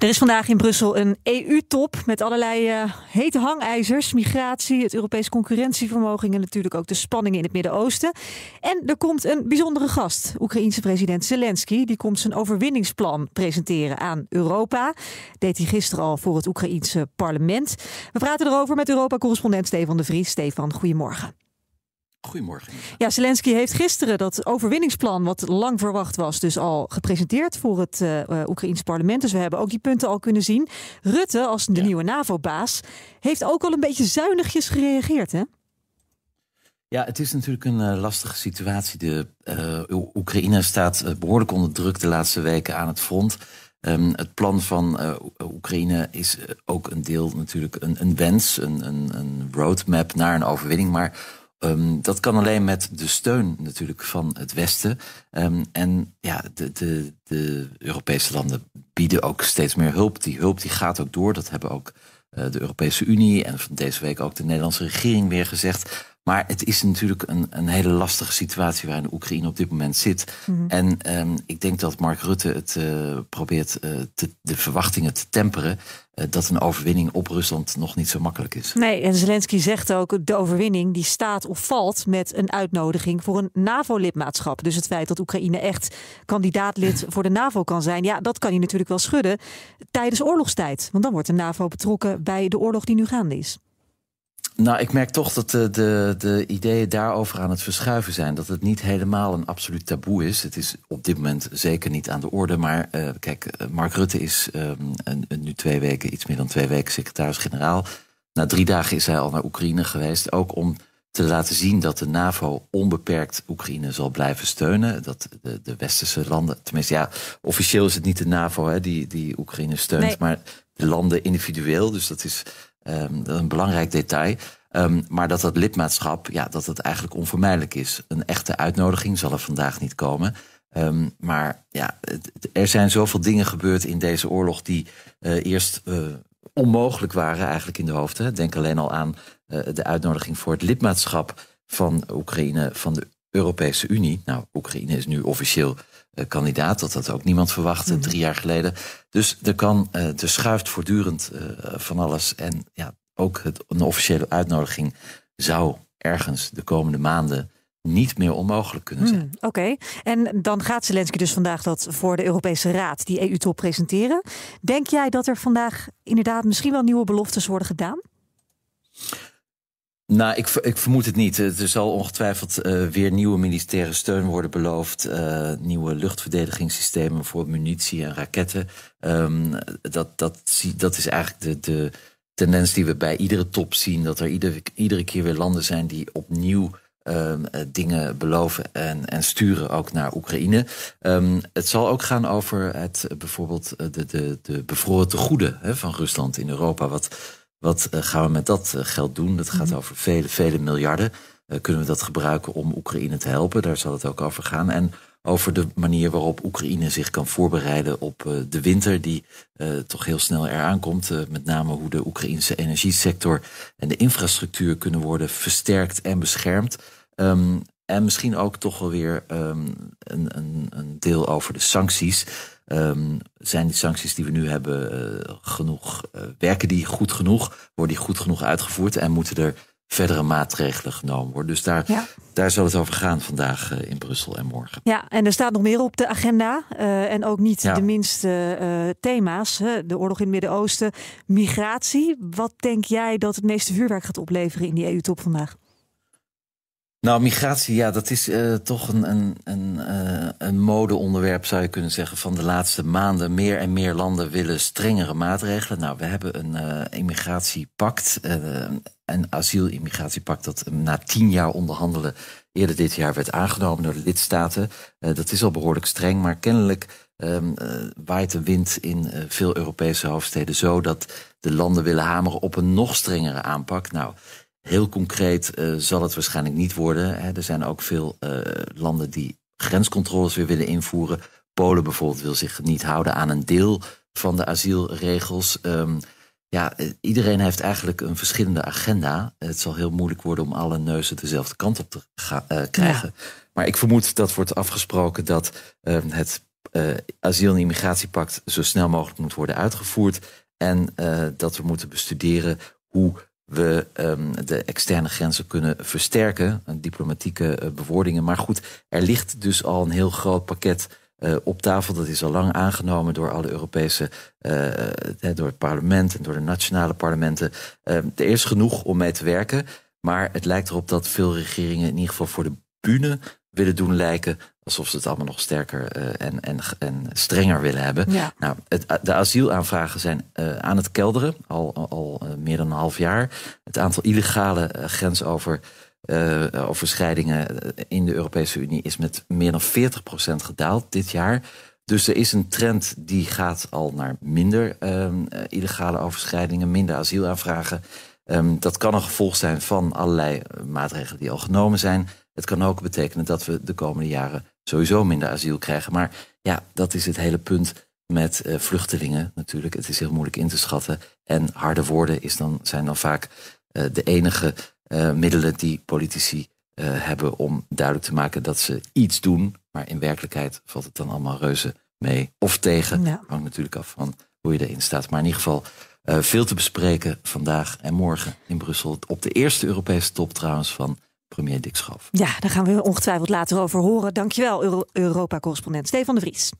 Er is vandaag in Brussel een EU-top met allerlei eh, hete hangijzers. Migratie, het Europees concurrentievermogen en natuurlijk ook de spanningen in het Midden-Oosten. En er komt een bijzondere gast, Oekraïense president Zelensky. Die komt zijn overwinningsplan presenteren aan Europa. Deed hij gisteren al voor het Oekraïense parlement. We praten erover met Europa-correspondent Stefan de Vries. Stefan, goedemorgen. Goedemorgen. Ja, Zelensky heeft gisteren dat overwinningsplan, wat lang verwacht was, dus al gepresenteerd voor het uh, parlement. Dus we hebben ook die punten al kunnen zien. Rutte, als de nieuwe NAVO-baas, heeft ook al een beetje zuinigjes gereageerd, hè? Ja, het is natuurlijk een eh, lastige situatie. De Oekraïne staat behoorlijk onder druk de laatste weken aan het front. Ehm, het plan van Oekraïne is ook een deel natuurlijk een, een wens, een, een, een roadmap naar een overwinning. Maar Ehm, dat kan alleen met de steun natuurlijk van het Westen. Ehm, en ja, de, de, de, Europese landen bieden ook steeds meer hulp. Die hulp die gaat ook door. Dat hebben ook eh, de Europese Unie en van deze week ook de Nederlandse regering weer gezegd. Maar het is natuurlijk een, een hele lastige situatie waarin Oekraïne op dit moment zit. Mhm. En ehm, ik denk dat Mark Rutte het eh, probeert eh, de verwachtingen te temperen. Eh, dat een overwinning op Rusland nog niet zo makkelijk is. Nee, en Zelensky zegt ook: de overwinning die staat of valt met een uitnodiging voor een NAVO-lidmaatschap. Dus het feit dat Oekraïne echt kandidaatlid voor de NAVO kan zijn, ja, dat kan hij natuurlijk wel schudden tijdens oorlogstijd. Want dan wordt de NAVO betrokken bij de oorlog die nu gaande is. Nou, ik merk toch dat de, de, de, ideeën daarover aan het verschuiven zijn. Dat het niet helemaal een absoluut taboe is. Het is op dit moment zeker niet aan de orde. Maar eh, kijk, eh, Mark Rutte is ehm, een, een, nu twee weken, iets meer dan twee weken secretaris-generaal. Na drie dagen is hij al naar Oekraïne geweest. Ook om te laten zien dat de NAVO onbeperkt Oekraïne zal blijven steunen. Dat de, de westerse landen, tenminste ja, officieel is het niet de NAVO hè, die, die Oekraïne steunt. Maar de landen individueel, dus dat is Um, een belangrijk detail. Ehm, maar dat dat lidmaatschap, ja, dat het eigenlijk onvermijdelijk is. Een echte uitnodiging zal er vandaag niet komen. Ehm, maar ja, er zijn zoveel dingen gebeurd in deze oorlog die eh, eerst eh, onmogelijk waren eigenlijk in de hoofden. Denk alleen al aan eh, de uitnodiging voor het lidmaatschap van Oekraïne van de Europese Unie. Nou, Oekraïne is nu officieel kandidaat. Dat had ook niemand verwachtte mhm. drie jaar geleden. Dus er, kan, eh, er schuift voortdurend eh, van alles. En ja, ook het, een officiële uitnodiging zou ergens de komende maanden niet meer onmogelijk kunnen hmm, zijn. Oké, en dan gaat Zelensky dus vandaag dat voor de Europese Raad, die EU-top, presenteren. Denk jij dat er vandaag inderdaad misschien wel nieuwe beloftes worden gedaan? Nou, ik, ik, vermoed het niet. Eh, er zal ongetwijfeld eh, weer nieuwe militaire steun worden beloofd. Eh, nieuwe luchtverdedigingssystemen voor munitie en raketten. Ehm, dat, dat, dat, is eigenlijk de, de, tendens die we bij iedere top zien. Dat er iedere, iedere keer weer landen zijn die opnieuw ehm, dingen beloven en, en, sturen ook naar Oekraïne. Ehm, het zal ook gaan over het, bijvoorbeeld de, de, de bevroren tegoeden van Rusland in Europa. Wat wat eh, gaan we met dat eh, geld doen? Dat gaat mhm. over vele, vele miljarden. Eh, kunnen we dat gebruiken om Oekraïne te helpen? Daar zal het ook over gaan. En over de manier waarop Oekraïne zich kan voorbereiden op de winter die toch heel snel eraan komt. met name hoe de Oekraïnse energiesector en de infrastructuur kunnen worden versterkt en beschermd. Ehm, en misschien ook toch wel weer ehm, een, een, een, deel over de sancties. Ehm, zijn die sancties die we nu hebben uh, genoeg? Eh, werken die goed genoeg? Worden die goed genoeg uitgevoerd? En moeten er verdere maatregelen genomen worden? Dus daar, daar zal het over gaan vandaag eh, in Brussel en morgen. Ja, en er staat nog meer op de agenda. en ook niet de minste thema's. De oorlog in het Midden-Oosten, migratie. Wat denk jij dat het meeste vuurwerk gaat opleveren in die EU-top vandaag? Nou, migratie, ja, dat is eh, toch een, een, een, eh, een modeonderwerp, zou je kunnen zeggen, van de laatste maanden. Meer en meer landen willen strengere maatregelen. Nou, we hebben een eh, immigratiepact, een asiel-immigratiepact, dat na tien jaar onderhandelen eerder dit jaar werd aangenomen door de lidstaten. dat is al behoorlijk streng, maar kennelijk ehm, waait de wind in veel Europese hoofdsteden zo dat de landen willen hameren op een nog strengere aanpak. Nou, Heel concreet eh, zal het waarschijnlijk niet worden. Hè. Er zijn ook veel eh, landen die grenscontroles weer willen invoeren. Polen bijvoorbeeld wil zich niet houden aan een deel van de asielregels. Ehm, ja, eh, iedereen heeft eigenlijk een verschillende agenda. Het zal heel moeilijk worden om alle neuzen dezelfde kant op te krijgen. Maar ik vermoed dat wordt afgesproken dat ehm, het asiel- en immigratiepact zo snel mogelijk moet worden uitgevoerd. En dat we moeten bestuderen hoe we um, de externe grenzen kunnen versterken. Eh, diplomatieke uh, bewoordingen. Maar goed, er ligt dus al een heel groot pakket eh, op tafel. Dat is al lang aangenomen door alle Europese, uh, door het parlement en door de nationale parlementen. Ehm, er is genoeg om mee te werken. Maar het lijkt erop dat veel regeringen in ieder geval voor de bühne willen doen lijken alsof ze het allemaal nog sterker eh, en, en, en strenger willen hebben. Nou, eh, de asielaanvragen zijn eh, aan het kelderen, al, al meer dan een half jaar. Het aantal illegale grensoverschrijdingen in de Europese Unie is met meer dan 40% gedaald dit jaar. Dus er is een trend die gaat al naar minder ehm, illegale overschrijdingen, minder asielaanvragen. Ehm, dat kan een gevolg zijn van allerlei maatregelen die al genomen zijn. Het kan ook betekenen dat we de komende jaren sowieso minder asiel krijgen. Maar ja, dat is het hele punt met eh, vluchtelingen natuurlijk. Het is heel moeilijk in te schatten. En harde woorden is dan, zijn dan vaak eh, de enige eh, middelen die politici hebben om duidelijk te maken dat ze iets doen. Maar in werkelijkheid valt het dan allemaal reuze mee of tegen. Ja. Hangt natuurlijk af van hoe je erin staat. Maar in ieder geval veel te bespreken vandaag en morgen in Brussel. Op de eerste Europese top trouwens van premier dikschaf. Ja, daar gaan we ongetwijfeld later over horen. Dankjewel, Europa-correspondent Stefan de Vries.